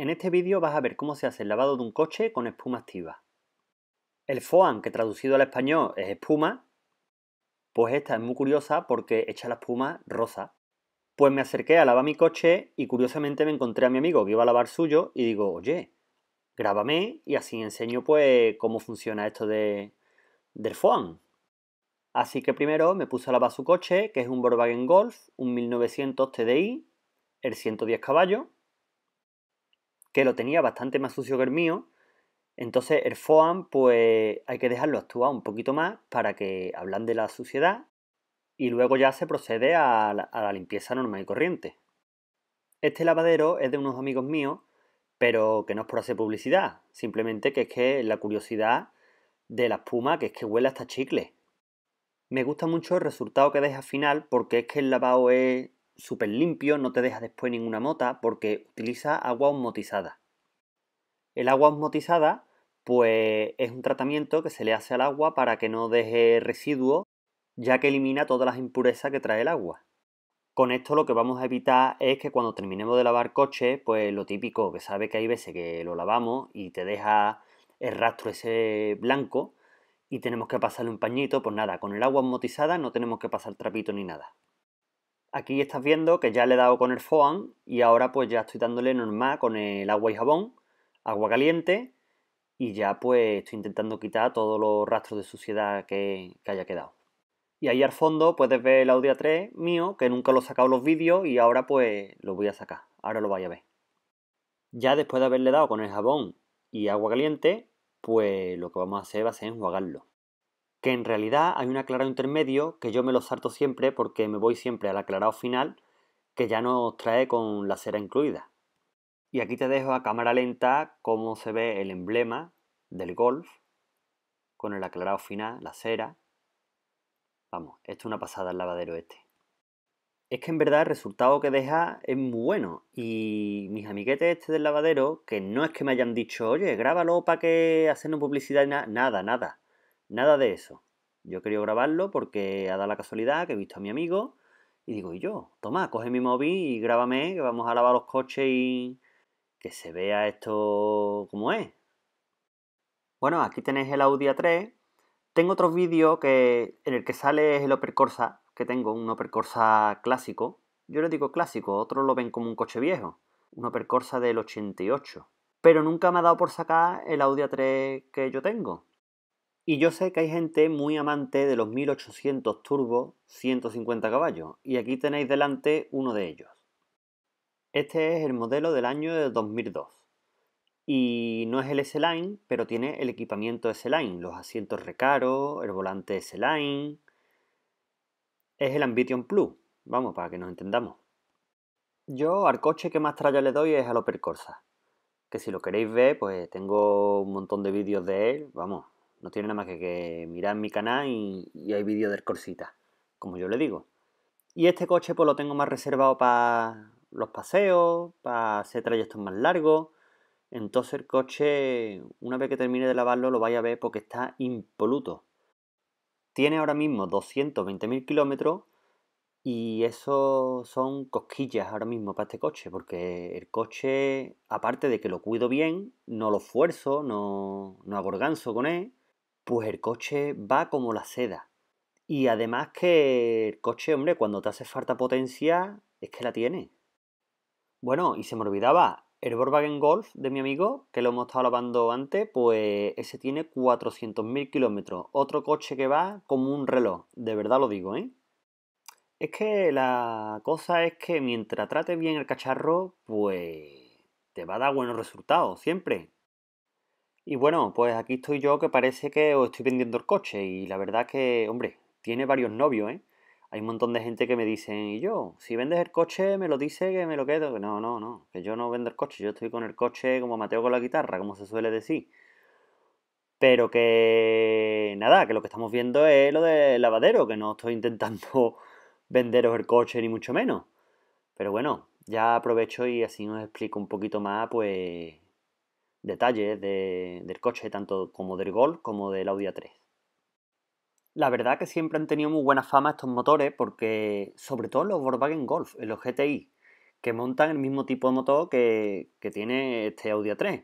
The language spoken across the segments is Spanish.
En este vídeo vas a ver cómo se hace el lavado de un coche con espuma activa. El foam, que traducido al español es espuma, pues esta es muy curiosa porque echa la espuma rosa. Pues me acerqué a lavar mi coche y curiosamente me encontré a mi amigo que iba a lavar suyo y digo, oye, grábame y así enseño pues cómo funciona esto de, del foam. Así que primero me puse a lavar su coche, que es un Volkswagen Golf, un 1900 TDI, el 110 caballos, que lo tenía bastante más sucio que el mío. Entonces el foam pues hay que dejarlo actuar un poquito más para que de la suciedad y luego ya se procede a la, limpieza normal y corriente. Este lavadero es de unos amigos míos, pero que no es por hacer publicidad, simplemente que es que la curiosidad de la espuma que es que huele hasta chicle. Me gusta mucho el resultado que deja final porque es que el lavado es súper limpio, no te deja después ninguna mota porque utiliza agua osmotizada. El agua osmotizada pues es un tratamiento que se le hace al agua para que no deje residuo, ya que elimina todas las impurezas que trae el agua. Con esto lo que vamos a evitar es que cuando terminemos de lavar coche, pues lo típico que sabe que hay veces que lo lavamos y te deja el rastro ese blanco y tenemos que pasarle un pañito, pues nada, con el agua osmotizada no tenemos que pasar trapito ni nada. Aquí estás viendo que ya le he dado con el foam y ahora pues ya estoy dándole normal con el agua y jabón, agua caliente y ya pues estoy intentando quitar todos los rastros de suciedad que, haya quedado. Y ahí al fondo puedes ver el audio 3 mío, que nunca lo he sacado los vídeos y ahora pues lo voy a sacar, ahora lo vais a ver. Ya después de haberle dado con el jabón y agua caliente, pues lo que vamos a hacer va a ser enjuagarlo que en realidad hay un aclarado intermedio que yo me lo salto siempre porque me voy siempre al aclarado final que ya nos trae con la cera incluida. Y aquí te dejo a cámara lenta cómo se ve el emblema del golf con el aclarado final, la cera. Vamos, esto es una pasada el lavadero este. Es que en verdad el resultado que deja es muy bueno y mis amiguetes este del lavadero, que no es que me hayan dicho, oye, grábalo para que hacernos publicidad, nada, nada. Nada de eso. Yo quería grabarlo porque ha dado la casualidad que he visto a mi amigo y digo, y yo, toma, coge mi móvil y grábame, que vamos a lavar los coches y que se vea esto como es. Bueno, aquí tenéis el Audi A3. Tengo otros vídeos que en el que sale el Opel Corsa, que tengo un Opel Corsa clásico. Yo le digo clásico, otros lo ven como un coche viejo, un Opel Corsa del 88. Pero nunca me ha dado por sacar el Audi A3 que yo tengo. Y yo sé que hay gente muy amante de los 1800 Turbo 150 caballos, y aquí tenéis delante uno de ellos. Este es el modelo del año de 2002. Y no es el S-Line, pero tiene el equipamiento S-Line, los asientos Recaro, el volante S-Line. Es el Ambition Plus, vamos, para que nos entendamos. Yo al coche que más tralla le doy es a lo Percorsa. que si lo queréis ver, pues tengo un montón de vídeos de él, vamos, no tiene nada más que, que mirar en mi canal y, hay vídeos de Corsita, como yo le digo. Y este coche pues lo tengo más reservado para los paseos, para hacer trayectos más largos. Entonces el coche, una vez que termine de lavarlo, lo vaya a ver porque está impoluto. Tiene ahora mismo 220.000 kilómetros y eso son cosquillas ahora mismo para este coche, porque el coche, aparte de que lo cuido bien, no lo esfuerzo, no, no con él, pues el coche va como la seda. Y además que el coche, hombre, cuando te hace falta potencia, es que la tiene. Bueno, y se me olvidaba, el Volkswagen Golf de mi amigo, que lo hemos estado lavando antes, pues ese tiene 400.000 kilómetros. Otro coche que va como un reloj, de verdad lo digo, ¿eh? Es que la cosa es que mientras trates bien el cacharro, pues te va a dar buenos resultados, siempre. Y bueno, pues aquí estoy yo que parece que os estoy vendiendo el coche y la verdad que, hombre, tiene varios novios, ¿eh? Hay un montón de gente que me dicen, y yo, si vendes el coche, me lo dice que me lo quedo. No, no, no, que yo no vendo el coche, yo estoy con el coche como Mateo con la guitarra, como se suele decir. Pero que nada, que lo que estamos viendo es lo del lavadero, que no estoy intentando venderos el coche ni mucho menos. Pero bueno, ya aprovecho y así os explico un poquito más, pues detalles del coche, tanto como del Golf como del Audi A3. La verdad que siempre han tenido muy buena fama estos motores porque, sobre todo los Volkswagen Golf, los GTI, que montan el mismo tipo de motor que, tiene este Audi 3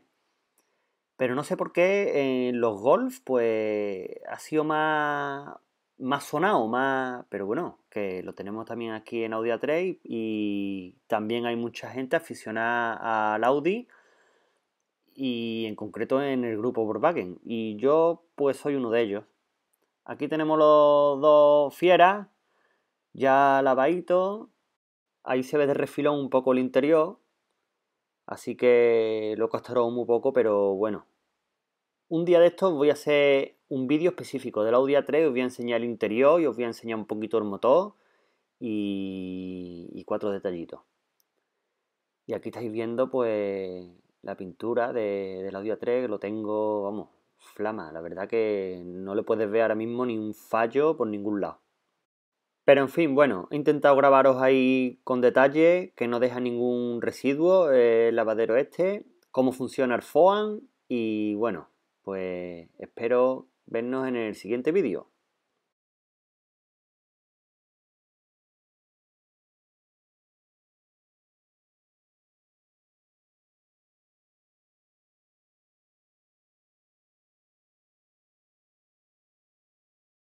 Pero no sé por qué en los Golf, pues, ha sido más, más sonado, más... Pero bueno, que lo tenemos también aquí en Audi 3 y también hay mucha gente aficionada al Audi y en concreto en el grupo Volkswagen. Y yo pues soy uno de ellos. Aquí tenemos los dos fieras, ya lavaditos. Ahí se ve de refilón un poco el interior. Así que lo costaron muy poco, pero bueno. Un día de estos voy a hacer un vídeo específico del Audi A3. Os voy a enseñar el interior y os voy a enseñar un poquito el motor y cuatro detallitos. Y aquí estáis viendo pues la pintura de, la Audio 3, lo tengo, vamos, flama. La verdad que no le puedes ver ahora mismo ni un fallo por ningún lado. Pero en fin, bueno, he intentado grabaros ahí con detalle, que no deja ningún residuo eh, el lavadero este, cómo funciona el Foam y bueno, pues espero vernos en el siguiente vídeo.